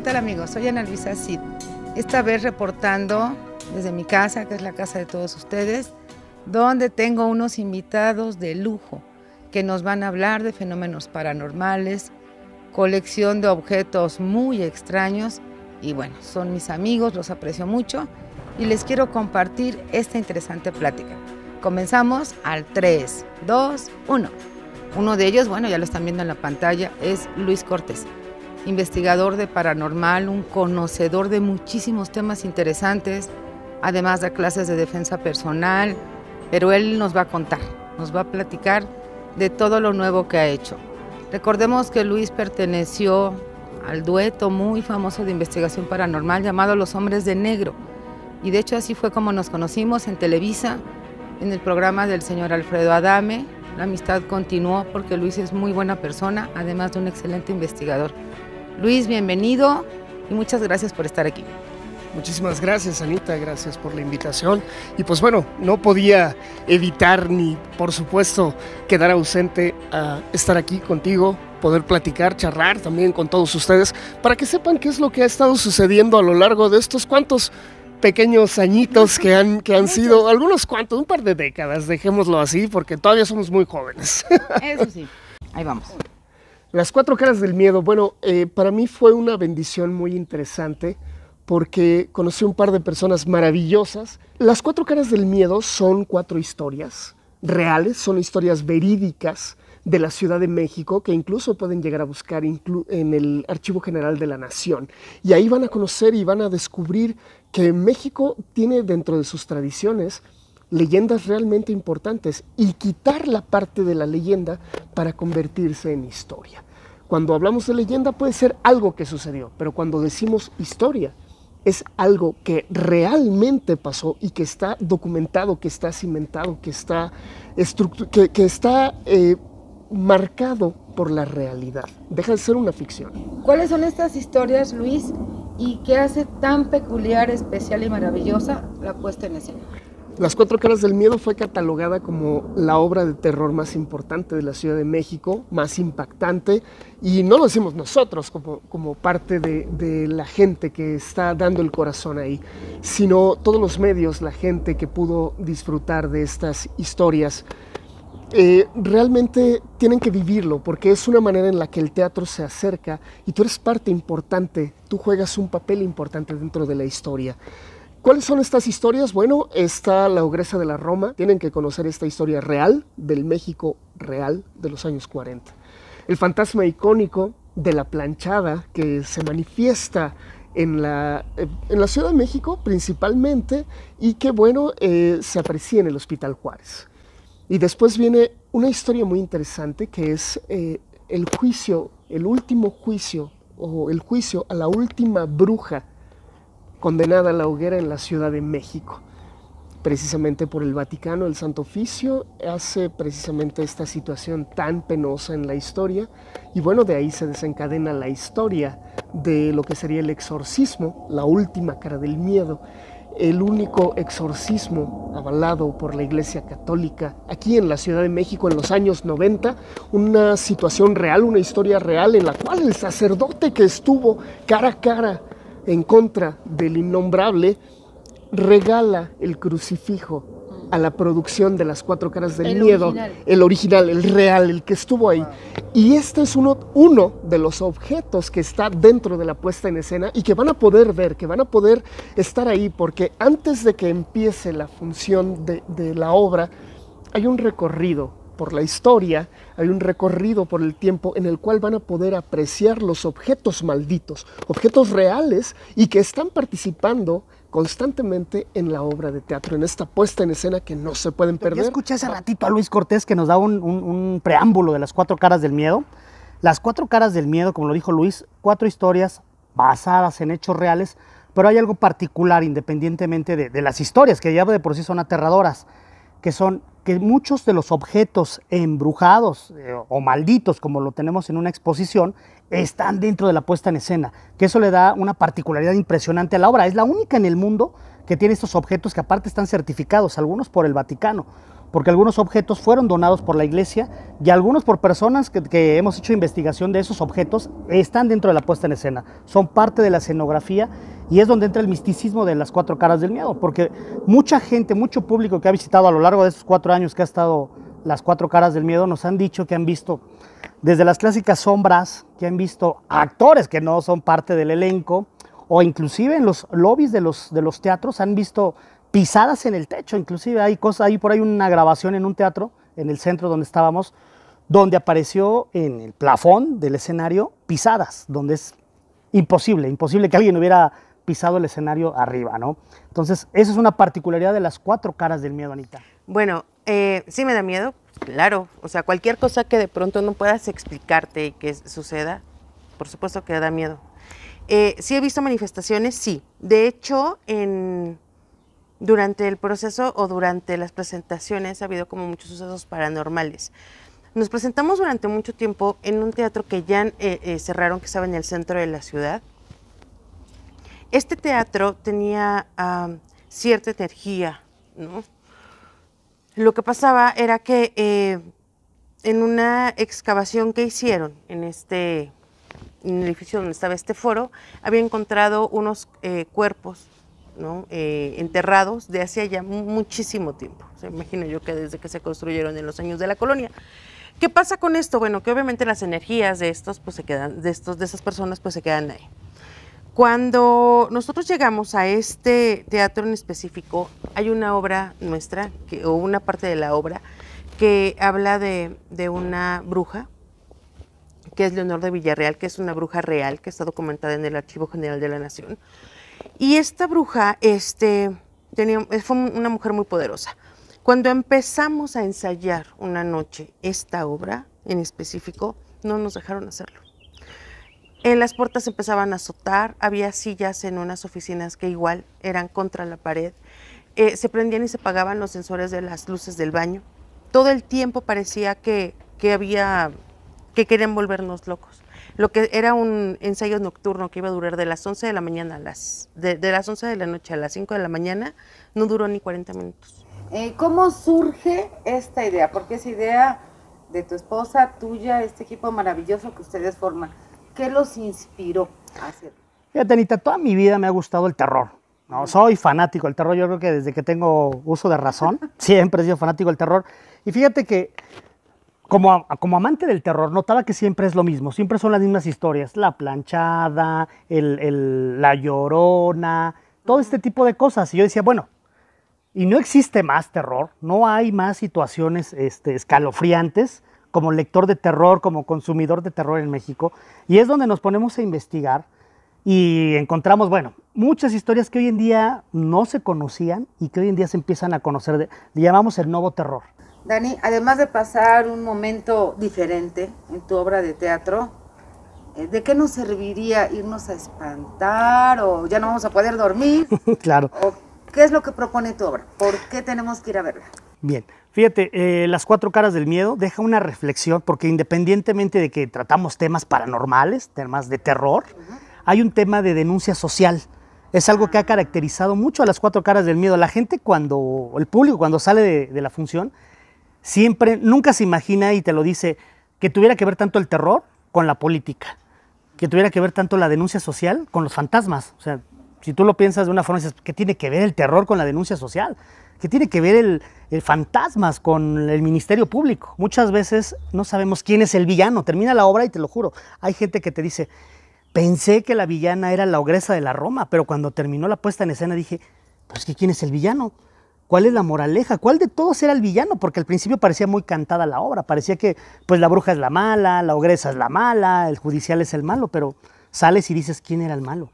¿qué tal amigos? Soy Ana Luisa Cid. Esta vez reportando desde mi casa, que es la casa de todos ustedes, donde tengo unos invitados de lujo que nos van a hablar de fenómenos paranormales, colección de objetos muy extraños y bueno, son mis amigos, los aprecio mucho y les quiero compartir esta interesante plática. Comenzamos al 3, 2, 1. Uno de ellos, bueno, ya lo están viendo en la pantalla, es Luis Cortés investigador de paranormal, un conocedor de muchísimos temas interesantes, además da clases de defensa personal, pero él nos va a contar, nos va a platicar de todo lo nuevo que ha hecho. Recordemos que Luis perteneció al dueto muy famoso de investigación paranormal llamado Los Hombres de Negro, y de hecho así fue como nos conocimos en Televisa, en el programa del señor Alfredo Adame. La amistad continuó porque Luis es muy buena persona, además de un excelente investigador. Luis, bienvenido y muchas gracias por estar aquí. Muchísimas gracias, Anita, gracias por la invitación. Y pues bueno, no podía evitar ni, por supuesto, quedar ausente a estar aquí contigo, poder platicar, charlar también con todos ustedes, para que sepan qué es lo que ha estado sucediendo a lo largo de estos cuantos pequeños añitos que han, que han sido, algunos cuantos, un par de décadas, dejémoslo así, porque todavía somos muy jóvenes. Eso sí, ahí vamos. Las cuatro caras del miedo, bueno, eh, para mí fue una bendición muy interesante porque conocí un par de personas maravillosas. Las cuatro caras del miedo son cuatro historias reales, son historias verídicas de la Ciudad de México que incluso pueden llegar a buscar en el Archivo General de la Nación. Y ahí van a conocer y van a descubrir que México tiene dentro de sus tradiciones leyendas realmente importantes y quitar la parte de la leyenda para convertirse en historia. Cuando hablamos de leyenda puede ser algo que sucedió, pero cuando decimos historia es algo que realmente pasó y que está documentado, que está cimentado, que está, que, que está eh, marcado por la realidad. Deja de ser una ficción. ¿Cuáles son estas historias, Luis, y qué hace tan peculiar, especial y maravillosa la puesta en escena? Las Cuatro Caras del Miedo fue catalogada como la obra de terror más importante de la Ciudad de México, más impactante, y no lo decimos nosotros como, parte de, la gente que está dando el corazón ahí, sino todos los medios, la gente que pudo disfrutar de estas historias. Eh, realmente tienen que vivirlo porque es una manera en la que el teatro se acerca y tú eres parte importante, tú juegas un papel importante dentro de la historia. ¿Cuáles son estas historias? Bueno, está la ogresa de la Roma. Tienen que conocer esta historia real del México real de los años 40. El fantasma icónico de la planchada que se manifiesta en la, eh, en la Ciudad de México principalmente y que, bueno, eh, se aprecia en el Hospital Juárez. Y después viene una historia muy interesante que es eh, el juicio, el último juicio o el juicio a la última bruja condenada a la hoguera en la Ciudad de México, precisamente por el Vaticano, el Santo Oficio, hace precisamente esta situación tan penosa en la historia y bueno, de ahí se desencadena la historia de lo que sería el exorcismo, la última cara del miedo, el único exorcismo avalado por la Iglesia Católica aquí en la Ciudad de México en los años 90, una situación real, una historia real en la cual el sacerdote que estuvo cara a cara en contra del innombrable, regala el crucifijo a la producción de las cuatro caras del miedo, el original, el real, el que estuvo ahí. Y este es uno, de los objetos que está dentro de la puesta en escena y que van a poder ver, que van a poder estar ahí, porque antes de que empiece la función de la obra, hay un recorrido por la historia, hay un recorrido por el tiempo en el cual van a poder apreciar los objetos malditos, objetos reales y que están participando constantemente en la obra de teatro, en esta puesta en escena que no se pueden perder. Yo escuché hace ah. ratito a Luis Cortés que nos da un, preámbulo de las cuatro caras del miedo. Las cuatro caras del miedo, como lo dijo Luis, cuatro historias basadas en hechos reales, pero hay algo particular, independientemente de las historias, que ya de por sí son aterradoras que son que muchos de los objetos embrujados eh, o malditos, como lo tenemos en una exposición, están dentro de la puesta en escena, que eso le da una particularidad impresionante a la obra. Es la única en el mundo que tiene estos objetos que aparte están certificados, algunos por el Vaticano porque algunos objetos fueron donados por la iglesia y algunos por personas que, hemos hecho investigación de esos objetos están dentro de la puesta en escena, son parte de la escenografía y es donde entra el misticismo de las cuatro caras del miedo, porque mucha gente, mucho público que ha visitado a lo largo de esos cuatro años que ha estado las cuatro caras del miedo nos han dicho que han visto desde las clásicas sombras, que han visto actores que no son parte del elenco, o inclusive en los lobbies de los, de los teatros han visto pisadas en el techo, inclusive hay cosas, hay por ahí una grabación en un teatro, en el centro donde estábamos, donde apareció en el plafón del escenario pisadas, donde es imposible, imposible que alguien hubiera pisado el escenario arriba, ¿no? Entonces, esa es una particularidad de las cuatro caras del miedo, Anita. Bueno, eh, sí me da miedo, claro. O sea, cualquier cosa que de pronto no puedas explicarte y que suceda, por supuesto que da miedo. Eh, sí he visto manifestaciones, sí. De hecho, en durante el proceso o durante las presentaciones ha habido como muchos sucesos paranormales. Nos presentamos durante mucho tiempo en un teatro que ya eh, eh, cerraron, que estaba en el centro de la ciudad. Este teatro tenía cierta energía, ¿no? Lo que pasaba era que eh, en una excavación que hicieron en este en el edificio donde estaba este foro, había encontrado unos cuerpos ¿no? Eh, enterrados de hacía ya muchísimo tiempo. Se imagino yo que desde que se construyeron en los años de la colonia. ¿Qué pasa con esto? Bueno, que obviamente las energías de estos, pues se quedan, de estos, de esas personas, pues se quedan ahí. Cuando nosotros llegamos a este teatro en específico, hay una obra nuestra, que, o una parte de la obra, que habla de una bruja, que es Leonor de Villarreal, que es una bruja real, que está documentada en el Archivo General de la Nación y esta bruja este, tenía, fue una mujer muy poderosa. Cuando empezamos a ensayar una noche esta obra en específico, no nos dejaron hacerlo. En las puertas empezaban a azotar, había sillas en unas oficinas que igual eran contra la pared, eh, se prendían y se apagaban los sensores de las luces del baño. Todo el tiempo parecía que, había, que querían volvernos locos lo que era un ensayo nocturno que iba a durar de las 11 de la mañana a las, de, las 11 de la noche a las 5 de la mañana, no duró ni 40 minutos. Eh, ¿Cómo surge esta idea? Porque esa idea de tu esposa, tuya, este equipo maravilloso que ustedes forman, ¿qué los inspiró a hacer Fíjate, Anita, toda mi vida me ha gustado el terror. No, soy fanático del terror, yo creo que desde que tengo uso de razón, siempre he sido fanático del terror. Y fíjate que como, amante del terror, notaba que siempre es lo mismo, siempre son las mismas historias, la planchada, la llorona, todo este tipo de cosas. Y yo decía, bueno, y no existe más terror, no hay más situaciones este, escalofriantes como lector de terror, como consumidor de terror en México. Y es donde nos ponemos a investigar y encontramos, bueno, muchas historias que hoy en día no se conocían y que hoy en día se empiezan a conocer, de, le llamamos el nuevo terror. Dani, además de pasar un momento diferente en tu obra de teatro, eh, ¿de qué nos serviría irnos a espantar o ya no vamos a poder dormir? claro. ¿Qué es lo que propone tu obra? ¿Por qué tenemos que ir a verla? Bien, fíjate, eh, Las cuatro caras del miedo deja una reflexión porque independientemente de que tratamos temas paranormales, temas de terror, hay un tema de denuncia social. Es algo que ha ah. caracterizado mucho a las cuatro caras del miedo. La gente cuando, el público cuando sale de la función, siempre, nunca se imagina, y te lo dice, que tuviera que ver tanto el terror con la política, que tuviera que ver tanto la denuncia social con los fantasmas. O sea, si tú lo piensas de una forma, dices, ¿qué tiene que ver el terror con la denuncia social? ¿Qué tiene que ver el, el fantasmas con el Ministerio Público? Muchas veces no sabemos quién es el villano. Termina la obra y te lo juro, hay gente que te dice, pensé que la villana era la ogresa de la Roma, pero cuando terminó la puesta en escena dije, pues que quién es el villano. ¿Cuál es la moraleja? ¿Cuál de todos era el villano? Porque al principio parecía muy cantada la obra, parecía que pues la bruja es la mala, la ogresa es la mala, el judicial es el malo, pero sales y dices quién era el malo.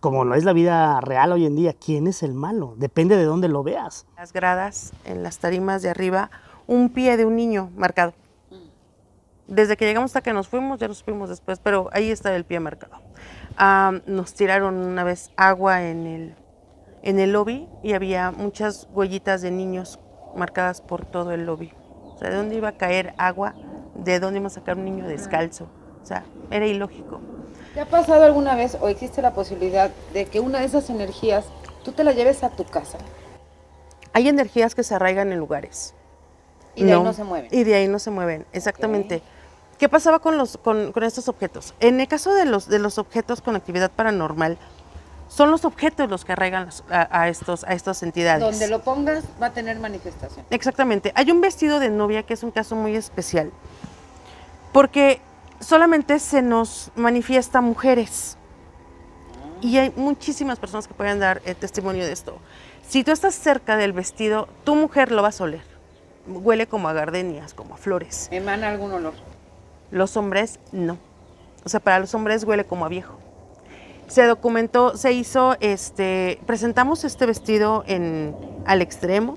Como lo es la vida real hoy en día, ¿quién es el malo? Depende de dónde lo veas. Las gradas, en las tarimas de arriba, un pie de un niño marcado. Desde que llegamos hasta que nos fuimos, ya nos fuimos después, pero ahí está el pie marcado. Ah, nos tiraron una vez agua en el en el lobby y había muchas huellitas de niños marcadas por todo el lobby. O sea, ¿de dónde iba a caer agua? ¿De dónde iba a sacar un niño descalzo? O sea, era ilógico. ¿Te ha pasado alguna vez o existe la posibilidad de que una de esas energías tú te la lleves a tu casa? Hay energías que se arraigan en lugares. Y de ahí no se mueven. Y de ahí no se mueven, exactamente. ¿Qué pasaba con, los, estos objetos? En el caso de los, de los objetos con actividad paranormal, son los objetos los que arraigan a, estos, a estas entidades. Donde lo pongas va a tener manifestación. Exactamente. Hay un vestido de novia que es un caso muy especial, porque solamente se nos manifiesta mujeres. Y hay muchísimas personas que pueden dar eh, testimonio de esto. Si tú estás cerca del vestido, tu mujer lo va a oler. Huele como a gardenias, como a flores. ¿Emana algún olor? Los hombres no. O sea, para los hombres huele como a viejo se documentó, se hizo, este, presentamos este vestido en, al extremo,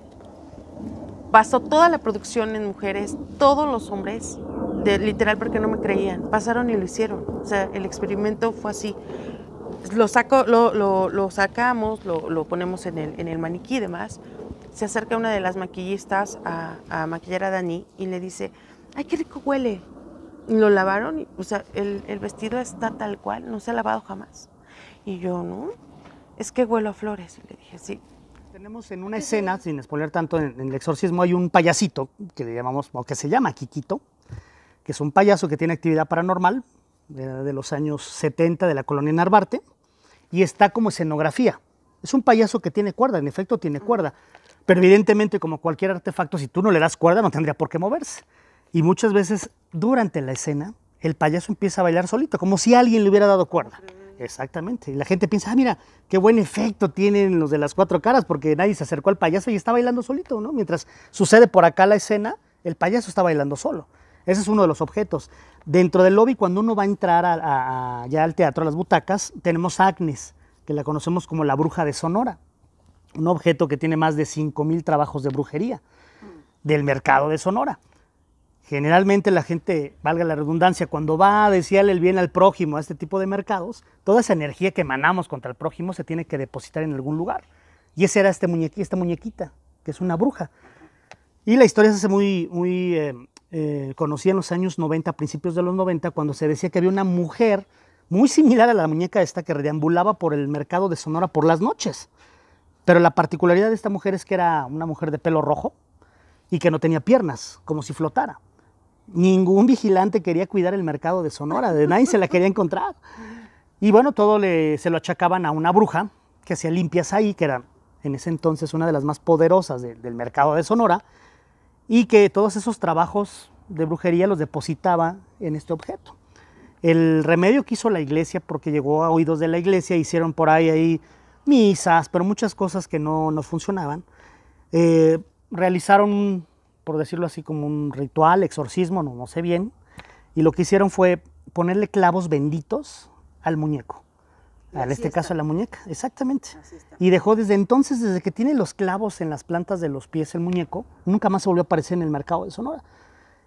pasó toda la producción en mujeres, todos los hombres, literal porque no me creían, pasaron y lo hicieron, o sea, el experimento fue así. Lo, saco, lo, sacamos, lo, ponemos en el, maniquí y demás. Se acerca una de las maquillistas a, maquillar a Dani y le dice, ay, qué rico huele. Lo lavaron, o sea, el, el vestido está tal cual, no se ha lavado jamás. Y yo, ¿no? Es que huelo a flores. le dije, sí. Tenemos en una escena, sin exponer tanto, en, el exorcismo hay un payasito que le llamamos, o que se llama Quiquito, que es un payaso que tiene actividad paranormal, de, eh, de los años 70 de la colonia Narvarte, y está como escenografía. Es un payaso que tiene cuerda, en efecto tiene cuerda. Pero evidentemente, como cualquier artefacto, si tú no le das cuerda, no tendría por qué moverse. Y muchas veces, durante la escena, el payaso empieza a bailar solito, como si alguien le hubiera dado cuerda. Exactamente. Y la gente piensa, ah, mira, qué buen efecto tienen los de las cuatro caras, porque nadie se acercó al payaso y está bailando solito, ¿no? Mientras sucede por acá la escena, el payaso está bailando solo. Ese es uno de los objetos. Dentro del lobby, cuando uno va a entrar ya al teatro, a las butacas, tenemos a Agnes, que la conocemos como la bruja de Sonora. Un objeto que tiene más de 5.000 trabajos de brujería del mercado de Sonora. Generalmente la gente, valga la redundancia, cuando va a desearle el bien al prójimo a este tipo de mercados, toda esa energía que emanamos contra el prójimo se tiene que depositar en algún lugar. Y esa era este muñequi, esta muñequita, que es una bruja. Y la historia se hace muy, muy eh, eh, conocida en los años 90, principios de los 90, cuando se decía que había una mujer muy similar a la muñeca esta que reambulaba por el mercado de Sonora por las noches. Pero la particularidad de esta mujer es que era una mujer de pelo rojo y que no tenía piernas, como si flotara ningún vigilante quería cuidar el mercado de Sonora, de nadie se la quería encontrar. Y bueno, todo se lo achacaban a una bruja que hacía limpias ahí, que era en ese entonces una de las más poderosas del mercado de Sonora, y que todos esos trabajos de brujería los depositaba en este objeto. El remedio que hizo la iglesia, porque llegó a oídos de la iglesia, hicieron por ahí, ahí misas, pero muchas cosas que no, no funcionaban. Eh, realizaron por decirlo así, como un ritual, exorcismo, no, no sé bien. Y lo que hicieron fue ponerle clavos benditos al muñeco. en este caso a la muñeca, exactamente. Y dejó desde entonces, desde que tiene los clavos en las plantas de los pies el muñeco, nunca más volvió a aparecer en el mercado de Sonora.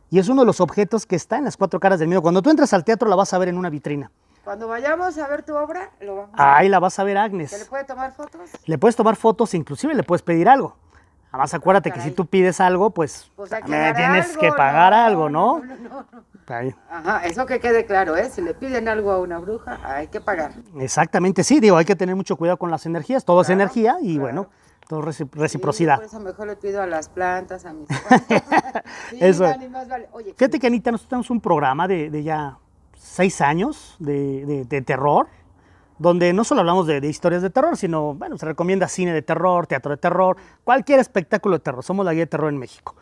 Y es uno de los objetos que está en las cuatro caras del miedo. Cuando tú entras al teatro la vas a ver en una vitrina. Cuando vayamos a ver tu obra, lo vamos a ver. Ahí la vas a ver, Agnes. ¿Le puede tomar fotos? Le puedes tomar fotos, inclusive le puedes pedir algo. Además, acuérdate que si tú pides algo, pues, pues tienes que pagar algo, ¿no? no, no Ajá, eso que quede claro, ¿eh? Si le piden algo a una bruja, hay que pagar. Exactamente, sí, digo, hay que tener mucho cuidado con las energías, todo es energía y bueno, todo es reciprocidad. por eso mejor le pido a las plantas, a mis Eso. más vale. Oye, Fíjate que Anita, nosotros tenemos un programa de, ya seis años de, de, de terror donde no solo hablamos de, historias de terror, sino, bueno, se recomienda cine de terror, teatro de terror, cualquier espectáculo de terror. Somos la guía de terror en México.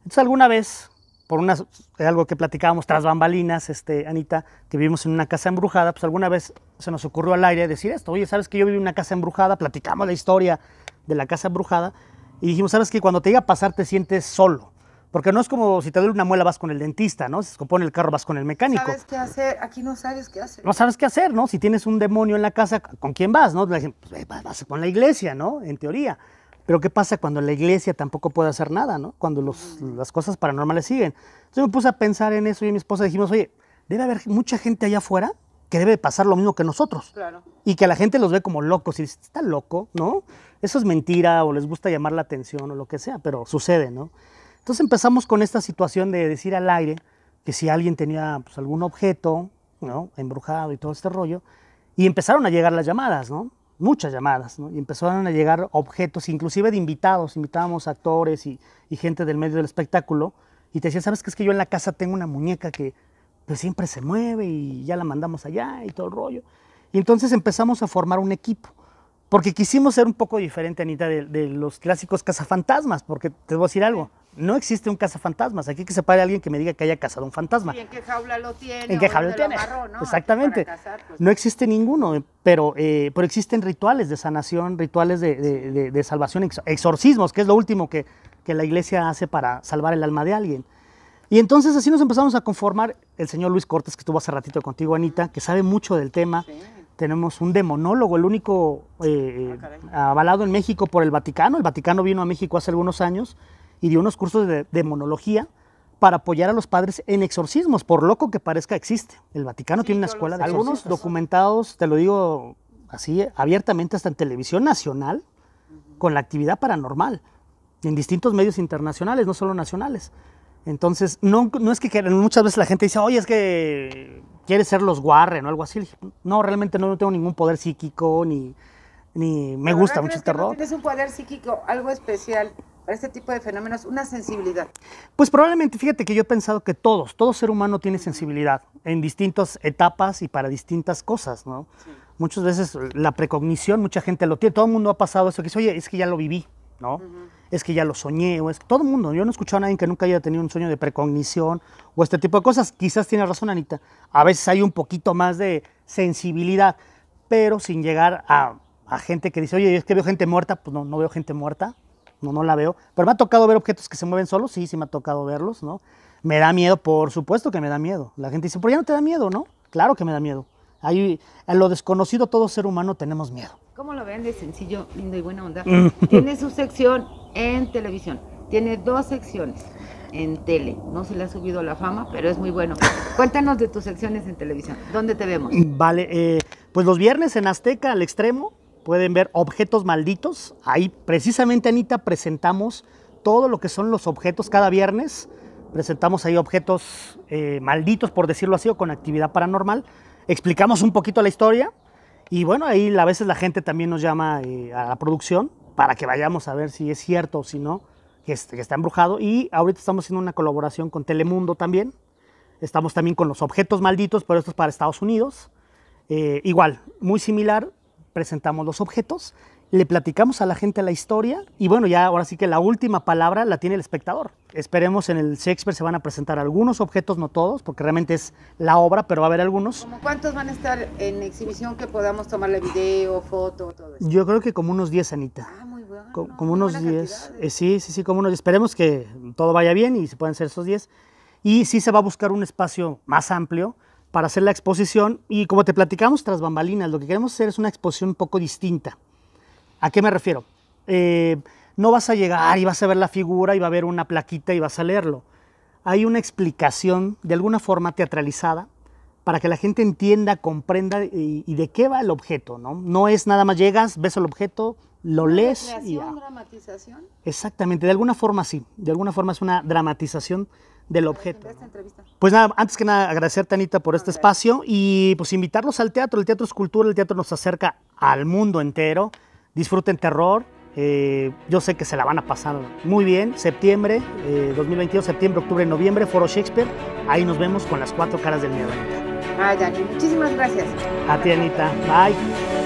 Entonces, alguna vez, por una, eh, algo que platicábamos tras bambalinas, este, Anita, que vivimos en una casa embrujada, pues alguna vez se nos ocurrió al aire decir esto. Oye, ¿sabes que yo viví en una casa embrujada? Platicamos la historia de la casa embrujada. Y dijimos, ¿sabes que Cuando te llega a pasar te sientes solo. Porque no es como si te duele una muela vas con el dentista, ¿no? Si se compone el carro vas con el mecánico. ¿Sabes qué hacer? Aquí no sabes qué hacer. No sabes qué hacer, ¿no? Si tienes un demonio en la casa, ¿con quién vas, no? Pues, pues eh, vas con la iglesia, ¿no? En teoría. Pero ¿qué pasa cuando la iglesia tampoco puede hacer nada, ¿no? Cuando mm. las cosas paranormales siguen. Entonces me puse a pensar en eso y mi esposa dijimos, oye, debe haber mucha gente allá afuera que debe pasar lo mismo que nosotros. Claro. Y que a la gente los ve como locos y dice, está loco, ¿no? Eso es mentira o les gusta llamar la atención o lo que sea, pero sucede, ¿no? Entonces empezamos con esta situación de decir al aire que si alguien tenía pues, algún objeto, ¿no? Embrujado y todo este rollo, y empezaron a llegar las llamadas, ¿no? Muchas llamadas, Y empezaron a llegar objetos, inclusive de invitados, invitábamos actores y, gente del medio del espectáculo, y te decían, ¿sabes qué? Es que yo en la casa tengo una muñeca que pues siempre se mueve y ya la mandamos allá y todo el rollo. Y entonces empezamos a formar un equipo, porque quisimos ser un poco diferente, Anita, de, de los clásicos cazafantasmas, porque te voy a decir algo, no existe un cazafantasmas. Aquí que se pare alguien que me diga que haya cazado un fantasma. en qué jaula lo tiene? ¿En lo Exactamente. Pues. No existe ninguno, pero, eh, pero existen rituales de sanación, rituales de, salvación, exorcismos, que es lo último que, la iglesia hace para salvar el alma de alguien. Y entonces así nos empezamos a conformar. El señor Luis Cortés, que estuvo hace ratito contigo, Anita, que sabe mucho del tema. tenemos un demonólogo, el único eh, ah, eh, avalado en México por el Vaticano. El Vaticano vino a México hace algunos años y dio unos cursos de demonología para apoyar a los padres en exorcismos, por loco que parezca existe. El Vaticano tiene una escuela de exorcismos. algunos documentados, te lo digo así eh, abiertamente hasta en televisión nacional con la actividad paranormal en distintos medios internacionales, no solo nacionales. Entonces, no, no es que muchas veces la gente dice, oye, es que quiere ser los Warren o algo así. No, realmente no, tengo ningún poder psíquico, ni, me gusta mucho el terror. un poder psíquico, algo especial para este tipo de fenómenos una sensibilidad? Pues probablemente, fíjate que yo he pensado que todos, todo ser humano tiene sensibilidad en distintas etapas y para distintas cosas, ¿no? Muchas veces la precognición, mucha gente lo tiene, todo el mundo ha pasado eso, que dice, oye, es que ya lo viví, ¿no? Es que ya lo soñé, o es que todo el mundo, yo no he escuchado a nadie que nunca haya tenido un sueño de precognición o este tipo de cosas. Quizás tiene razón Anita, a veces hay un poquito más de sensibilidad, pero sin llegar a, a gente que dice, oye, es que veo gente muerta, pues no, no veo gente muerta, no, no la veo. Pero me ha tocado ver objetos que se mueven solos, sí, sí me ha tocado verlos, ¿no? Me da miedo, por supuesto que me da miedo. La gente dice, pero ya no te da miedo, ¿no? Claro que me da miedo. Ahí, a lo desconocido todo ser humano tenemos miedo. ¿Cómo lo ven de sencillo, lindo y buena onda? Mm. tiene su sección en televisión, tiene dos secciones en tele. No se le ha subido la fama, pero es muy bueno. Cuéntanos de tus secciones en televisión. ¿Dónde te vemos? Vale, eh, pues los viernes en Azteca al extremo, pueden ver objetos malditos. Ahí precisamente, Anita, presentamos todo lo que son los objetos cada viernes. Presentamos ahí objetos eh, malditos, por decirlo así, o con actividad paranormal. Explicamos un poquito la historia. Y bueno, ahí a veces la gente también nos llama eh, a la producción para que vayamos a ver si es cierto o si no, que, está embrujado. Y ahorita estamos haciendo una colaboración con Telemundo también. Estamos también con los objetos malditos, pero esto es para Estados Unidos. Eh, igual, muy similar, presentamos los objetos, le platicamos a la gente la historia y bueno, ya ahora sí que la última palabra la tiene el espectador. Esperemos en el Shakespeare se van a presentar algunos objetos, no todos, porque realmente es la obra, pero va a haber algunos. cuántos van a estar en exhibición que podamos tomarle video, foto, todo eso? Yo creo que como unos 10, Anita. Ah, muy bueno. como unos 10. Eh, ¿eh? sí, sí, sí, como unos Esperemos que todo vaya bien y se puedan hacer esos 10. Y sí se va a buscar un espacio más amplio para hacer la exposición y como te platicamos tras bambalinas, lo que queremos hacer es una exposición un poco distinta. ¿A qué me refiero? Eh, no vas a llegar y vas a ver la figura y va a haber una plaquita y vas a leerlo. Hay una explicación de alguna forma teatralizada para que la gente entienda, comprenda y, de qué va el objeto, ¿no? No es nada más llegas, ves el objeto, lo lees y... dramatización? Exactamente, de alguna forma sí, de alguna forma es una dramatización del objeto. Pues nada, antes que nada agradecerte Anita por este espacio y pues invitarlos al teatro, el teatro es cultura, el teatro nos acerca al mundo entero, disfruten terror, eh, yo sé que se la van a pasar muy bien, septiembre 2022, eh, septiembre, octubre, noviembre, Foro Shakespeare, ahí nos vemos con las cuatro caras del miedo. Ay, muchísimas gracias. A ti Anita, bye.